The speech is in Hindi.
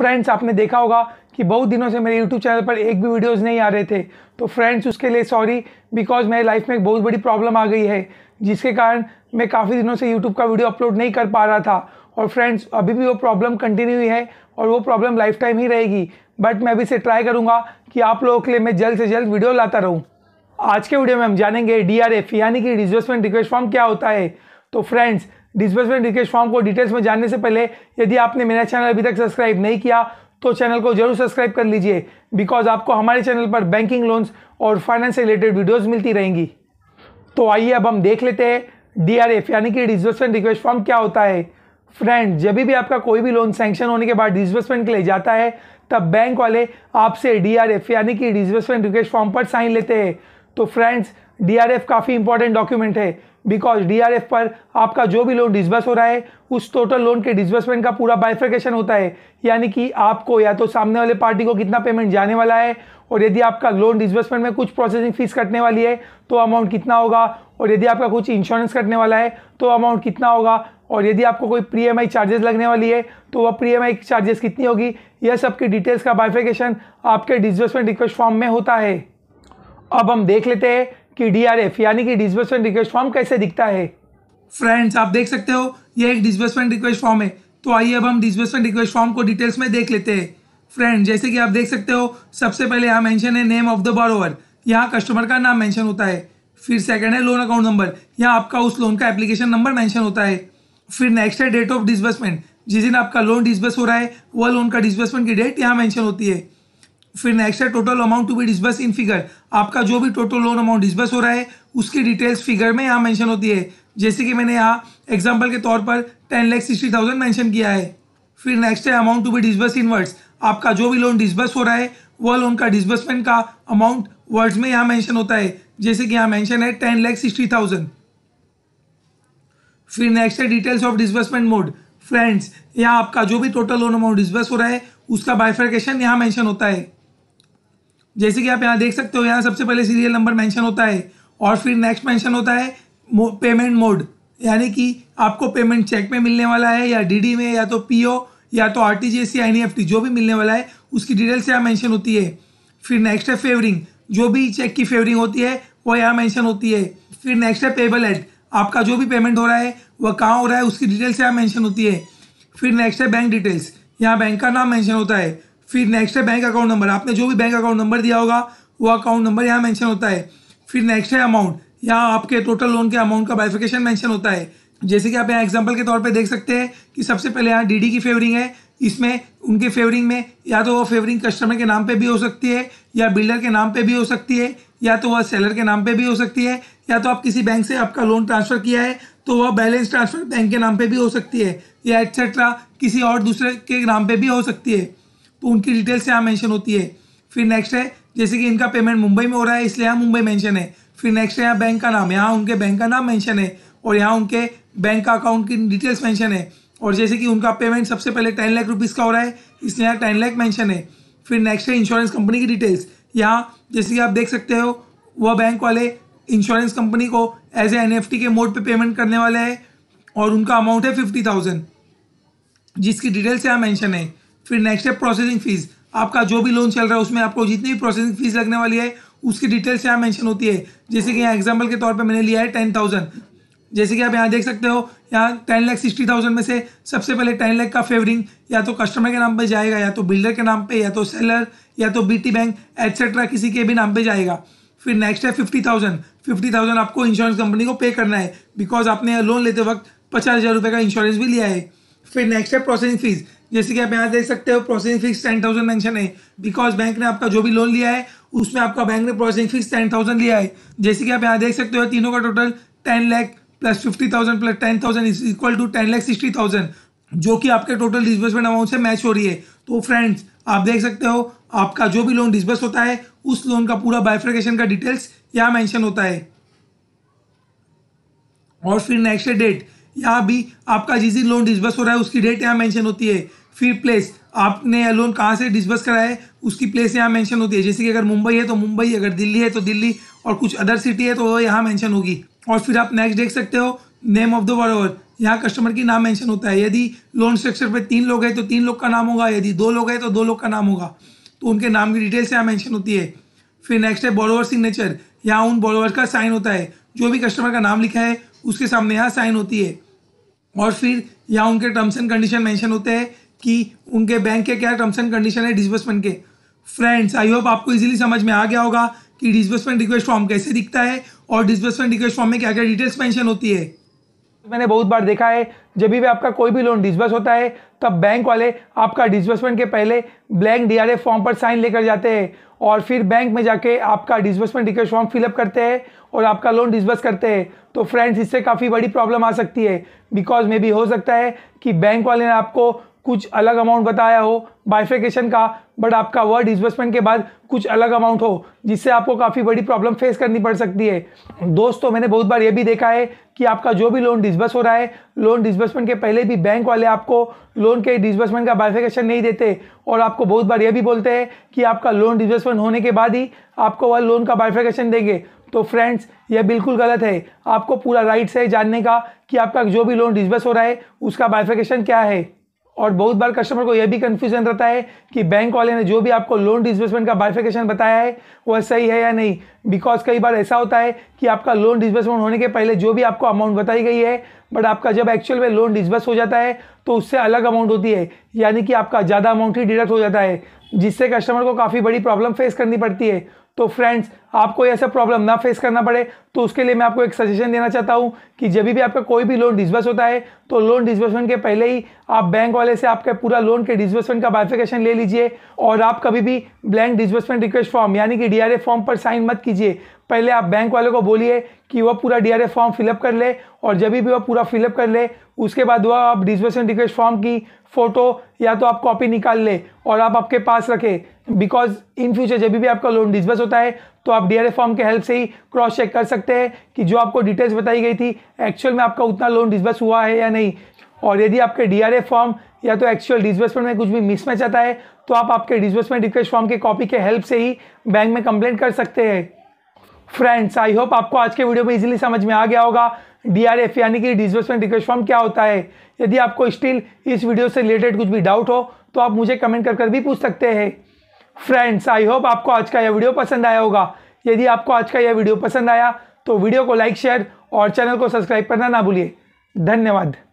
फ्रेंड्स आपने देखा होगा कि बहुत दिनों से मेरे यूट्यूब चैनल पर एक भी वीडियोस नहीं आ रहे थे तो फ्रेंड्स उसके लिए सॉरी बिकॉज मेरे लाइफ में एक बहुत बड़ी प्रॉब्लम आ गई है जिसके कारण मैं काफ़ी दिनों से यूट्यूब का वीडियो अपलोड नहीं कर पा रहा था और फ्रेंड्स अभी भी वो प्रॉब्लम कंटिन्यू है और वो प्रॉब्लम लाइफ टाइम ही रहेगी बट मैं अभी से ट्राई करूँगा कि आप लोगों के लिए मैं जल्द से जल्द वीडियो लाता रहूँ आज के वीडियो में हम जानेंगे डी यानी कि रिजर्वमेंट रिक्वेस्ट फॉर्म क्या होता है तो फ्रेंड्स डिसबर्समेंट रिक्वेस्ट फॉर्म को डिटेल्स में जानने से पहले यदि आपने मेरा चैनल अभी तक सब्सक्राइब नहीं किया तो चैनल को जरूर सब्सक्राइब कर लीजिए बिकॉज आपको हमारे चैनल पर बैंकिंग लोन्स और फाइनेंस से रिलेटेड वीडियोज़ मिलती रहेंगी तो आइए अब हम देख लेते हैं डीआरएफ यानी कि डिस्बर्समेंट रिक्वेस्ट फॉर्म क्या होता है फ्रेंड जब भी आपका कोई भी लोन सैंक्शन होने के बाद डिसबर्समेंट के लिए जाता है तब बैंक वाले आपसे डीआरएफ यानी कि डिस्बर्समेंट रिक्वेस्ट फॉर्म पर साइन लेते हैं तो फ्रेंड्स डीआरएफ काफ़ी इंपॉर्टेंट डॉक्यूमेंट है बिकॉज एफ पर आपका जो भी लोन डिसबर्स हो रहा है उस टोटल लोन के डिसबर्समेंट का पूरा बाइफ्रिकेशन होता है यानी कि आपको या तो सामने वाले पार्टी को कितना पेमेंट जाने वाला है और यदि आपका लोन डिसबर्समेंट में कुछ प्रोसेसिंग फीस कटने वाली है तो अमाउंट कितना होगा और यदि आपका कुछ इंश्योरेंस कटने वाला है तो अमाउंट कितना होगा और यदि आपको कोई प्री एम चार्जेस लगने वाली है तो वह प्री एम चार्जेस कितनी होगी यह सब की डिटेल्स का बाइफ्रिकेशन आपके डिसबर्समेंट रिक्वेस्ट फॉर्म में होता है अब हम देख लेते हैं कि डीआरएफ यानी कि डिस्बर्समेंट रिक्वेस्ट फॉर्म कैसे दिखता है फ्रेंड्स आप देख सकते हो ये एक डिस्बर्समेंट रिक्वेस्ट फॉर्म है तो आइए अब हम डिस्बर्समेंट रिक्वेस्ट फॉर्म को डिटेल्स में देख लेते हैं फ्रेंड जैसे कि आप देख सकते हो सबसे पहले यहाँ मैंशन है नेम ऑफ द बोरोवर यहाँ कस्टमर का नाम मैंशन होता है फिर सेकेंड है लोन अकाउंट नंबर यहाँ आपका उस लोन का एप्लीकेशन नंबर मैंशन होता है फिर नेक्स्ट है डेट ऑफ डिसबर्समेंट जिस दिन आपका लोन डिसबर्स हो रहा है वह लोन का डिसबर्समेंट की डेट यहाँ मैंशन होती है फिर नेक्स्ट है total amount to be disburse in figure आपका जो भी टोटल लोन अमाउंट डिसबर्स हो रहा है उसकी डिटेल्स फिगर में यहाँ मेंशन होती है जैसे कि मैंने यहाँ एग्जाम्पल के तौर पर ten lakh sixty thousand mention किया है फिर नेक्स्ट है amount to be disburse in words आपका जो भी लोन डिसबर्स हो रहा है वह लोन का डिसबर्समेंट का अमाउंट वर्ड्स में यहाँ मैंशन होता है जैसे कि यहाँ मैंशन है टेन लैख सिक्सटी थाउजेंड फिर नेक्स्ट है details of disbursement mode friends यहाँ आपका जो भी टोटल लोन अमाउंट डिसबर्स हो रहा है उसका बाइफर्केशन यहाँ मैंशन होता है जैसे कि आप यहाँ देख सकते हो यहाँ सबसे पहले सीरियल नंबर मेंशन होता है और फिर नेक्स्ट मेंशन होता है पेमेंट मोड यानी कि आपको पेमेंट चेक में मिलने वाला है या डीडी में या तो पीओ या तो आर टी e, या एन e जो भी मिलने वाला है उसकी डिटेल्स यहाँ मैंशन होती है फिर नेक्स्ट है फेवरिंग जो भी चेक की फेवरिंग होती है वो यहाँ मैंशन होती है फिर नेक्स्ट है पेबल एड आपका जो भी पेमेंट हो रहा है वह कहाँ हो रहा है उसकी डिटेल्स यहाँ मैंशन होती है फिर नेक्स्ट है बैंक डिटेल्स यहाँ बैंक का नाम मैंशन होता है फिर नेक्स्ट है बैंक अकाउंट नंबर आपने जो भी बैंक अकाउंट नंबर दिया होगा वो अकाउंट नंबर यहाँ मेंशन होता है फिर नेक्स्ट है अमाउंट यहाँ आपके टोटल लोन के अमाउंट का बाइफिकेशन मेंशन होता है जैसे कि आप यहाँ एग्जाम्पल के तौर पे देख सकते हैं कि सबसे पहले यहाँ डीडी की फेवरिंग है इसमें उनके फेवरिंग में या तो वो फेवरिंग कस्टमर के नाम पे भी हो सकती है या बिल्डर के नाम पे भी हो सकती है या तो वह सेलर के नाम पे भी हो सकती है या तो आप किसी बैंक से आपका लोन ट्रांसफ़र किया है तो वह बैलेंस ट्रांसफ़र बैंक के नाम पे भी हो सकती है या एक्सेट्रा किसी और दूसरे के नाम पे भी हो सकती है तो उनकी डिटेल्स यहाँ मैंशन होती है फिर नेक्स्ट है जैसे कि इनका पेमेंट मुंबई में हो रहा है इसलिए यहाँ मुंबई मेंशन है फिर नेक्स्ट है यहाँ बैंक का नाम यहाँ उनके बैंक का नाम मेंशन है और यहाँ उनके बैंक का अकाउंट की डिटेल्स मेंशन है और जैसे कि उनका पेमेंट सबसे पहले टेन लाख रुपीज़ का हो रहा है इसलिए यहाँ टेन लाख मैंशन है फिर नेक्स्ट है इंश्योरेंस कंपनी की डिटेल्स यहाँ जैसे कि आप देख सकते हो वह बैंक वाले इंश्योरेंस कंपनी को एज ए एन के मोड पे पेमेंट करने वाले हैं और उनका अमाउंट है फिफ्टी थाउजेंड जिसकी डिटेल्स यहाँ मैंशन है फिर नेक्स्ट है प्रोसेसिंग फीस आपका जो भी लोन चल रहा है उसमें आपको जितनी भी प्रोसेसिंग फीस लगने वाली है उसकी डिटेल्स यहाँ मेंशन होती है जैसे कि यहाँ एग्जाम्पल के तौर पर मैंने लिया है टेन थाउजेंड जैसे कि आप यहाँ देख सकते हो यहाँ टेन लैख सिक्सटी थाउजेंड में से सबसे पहले टेन लैख का फेवरिंग या तो कस्टमर के नाम पे जाएगा या तो बिल्डर के नाम पे या तो सेलर या तो बीटी बैंक एक्सेट्रा किसी के भी नाम पे जाएगा फिर नेक्स्ट है फिफ्टी थाउजेंड फिफ्टी थाउजेंड आपको इंश्योरेंस कंपनी को पे करना है बिकॉज आपने लोन लेते वक्त पचास हज़ार रुपये का इंश्योरेंस भी लिया है फिर नेक्स्ट है प्रोसेसिंग फीस जैसे कि आप यहाँ देख सकते हो processing fees ten thousand mention है बिकॉज बैंक ने आपका जो भी लोन लिया है उसमें आपका बैंक ने प्रोसेसिंग फीस टेन थाउजेंड लिया है जैसे कि आप यहाँ देख सकते हो तीनों का total ten lakh plus fifty thousand plus ten thousand is equal to ten lakh sixty thousand जो कि आपके टोटल डिसबर्समेंट अमाउंट से मैच हो रही है तो फ्रेंड्स आप देख सकते हो आपका जो भी लोन डिसबर्स होता है उस लोन का पूरा बाइफ्रिकेशन का डिटेल्स यहाँ मैंशन होता है और फिर नेक्स्ट डेट यहाँ भी आपका जिस दिन लोन डिसबर्स हो रहा है उसकी डेट यहाँ मेंशन होती है फिर प्लेस आपने लोन कहाँ से डिस्बर्स करा है उसकी प्लेस यहाँ मेंशन होती है जैसे कि अगर मुंबई है तो मुंबई अगर दिल्ली है तो दिल्ली और कुछ अदर सिटी है तो वो यहाँ मेंशन होगी और फिर आप नेक्स्ट देख सकते हो नेम ऑफ द बॉरोवर यहाँ कस्टमर की नाम मेंशन होता है यदि लोन स्ट्रक्चर पे तीन लोग हैं तो तीन लोग का नाम होगा यदि दो लोग हैं तो दो लोग का नाम होगा तो उनके नाम की डिटेल्स यहाँ मेंशन होती है फिर नेक्स्ट है बॉरोवर सिग्नेचर यहाँ उन बॉरोवर का साइन होता है जो भी कस्टमर का नाम लिखा है उसके सामने यहाँ साइन होती है और फिर यहाँ उनके टर्म्स एंड कंडीशन मेंशन होते हैं कि उनके बैंक के क्या टर्म्स एंड कंडीशन है डिसबर्समेंट के फ्रेंड्स आई होप आपको इजीली समझ में आ गया होगा कि डिसबर्समेंट रिक्वेस्ट फॉर्म कैसे दिखता है और डिसबर्समेंट रिक्वेस्ट फॉर्म में क्या क्या डिटेल्स मेंशन होती है मैंने बहुत बार देखा है जब भी आपका कोई भी लोन डिसबर्स होता है तब बैंक वाले आपका डिसबर्समेंट के पहले ब्लैंक डीआरए फॉर्म पर साइन लेकर जाते हैं और फिर बैंक में जाके आपका डिसबर्समेंट रिक्वेस्ट फॉर्म फिलअप करते हैं और आपका लोन डिसबर्स करते हैं तो फ्रेंड्स इससे काफ़ी बड़ी प्रॉब्लम आ सकती है बिकॉज मे बी हो सकता है कि बैंक वाले ने आपको कुछ अलग अमाउंट बताया हो बाइफिकेशन का बट आपका वर्ड डिसबर्समेंट के बाद कुछ अलग अमाउंट हो जिससे आपको काफ़ी बड़ी प्रॉब्लम फेस करनी पड़ सकती है दोस्तों मैंने बहुत बार ये भी देखा है कि आपका जो भी लोन डिसबर्स हो रहा है लोन डिसबर्समेंट के पहले भी बैंक वाले आपको लोन के डिसबर्समेंट का बाइफिकेशन नहीं देते और आपको बहुत बार ये भी बोलते हैं कि आपका लोन डिसबर्समेंट होने के बाद ही आपको वह लोन का बाइफिकेशन देंगे तो फ्रेंड्स यह बिल्कुल गलत है आपको पूरा राइट्स है जानने का कि आपका जो भी लोन डिसबर्स हो रहा है उसका बाइफिकेशन क्या है और बहुत बार कस्टमर को यह भी कंफ्यूजन रहता है कि बैंक वाले ने जो भी आपको लोन डिसबर्समेंट का बाइफिकेशन बताया है वह सही है या नहीं बिकॉज कई बार ऐसा होता है कि आपका लोन डिसबर्समेंट होने के पहले जो भी आपको अमाउंट बताई गई है बट आपका जब एक्चुअल में लोन डिसबर्स हो जाता है तो उससे अलग अमाउंट होती है यानी कि आपका ज़्यादा अमाउंट ही डिडक्ट हो जाता है जिससे कस्टमर को काफ़ी बड़ी प्रॉब्लम फेस करनी पड़ती है तो फ्रेंड्स आपको ऐसा प्रॉब्लम ना फेस करना पड़े तो उसके लिए मैं आपको एक सजेशन देना चाहता हूँ कि जब भी आपका कोई भी लोन डिसबर्स होता है तो लोन डिसबर्समेंट के पहले ही आप बैंक वाले से आपके पूरा लोन के डिसबर्समेंट का बाइफिकेशन ले लीजिए और आप कभी भी ब्लैंक डिसबर्समेंट रिक्वेस्ट फॉर्म यानी कि डी फॉर्म पर साइन मत कीजिए पहले आप बैंक वाले को बोलिए कि वह पूरा डी फॉर्म फिलअप कर ले और जब भी वह पूरा फिलअप कर ले उसके बाद वह आप डिसबर्समेंट रिक्वेस्ट फॉर्म की फ़ोटो या तो आप कॉपी निकाल लें और आप आपके पास रखें बिकॉज इन फ्यूचर जब भी आपका लोन डिसबस होता है तो आप डी फॉर्म के हेल्प से ही क्रॉस चेक कर सकते हैं कि जो आपको डिटेल्स बताई गई थी एक्चुअल में आपका उतना लोन डिसबस हुआ है या नहीं और यदि आपके डी फॉर्म या तो एक्चुअल डिसबर्समेंट में कुछ भी मिसमैच आता है तो आप आपके डिसबर्समेंट रिक्वेस्ट फॉर्म के कॉपी के हेल्प से ही बैंक में कंप्लेंट कर सकते हैं फ्रेंड्स आई होप आपको आज के वीडियो में इजीली समझ में आ गया होगा डी यानी कि डिसबर्समेंट रिक्वेस्ट फॉर्म क्या होता है यदि आपको स्टिल इस वीडियो से रिलेटेड कुछ भी डाउट हो तो आप मुझे कमेंट कर कर भी पूछ सकते हैं फ्रेंड्स आई होप आपको आज का यह वीडियो पसंद आया होगा यदि आपको आज का यह वीडियो पसंद आया तो वीडियो को लाइक शेयर और चैनल को सब्सक्राइब करना ना भूलिए धन्यवाद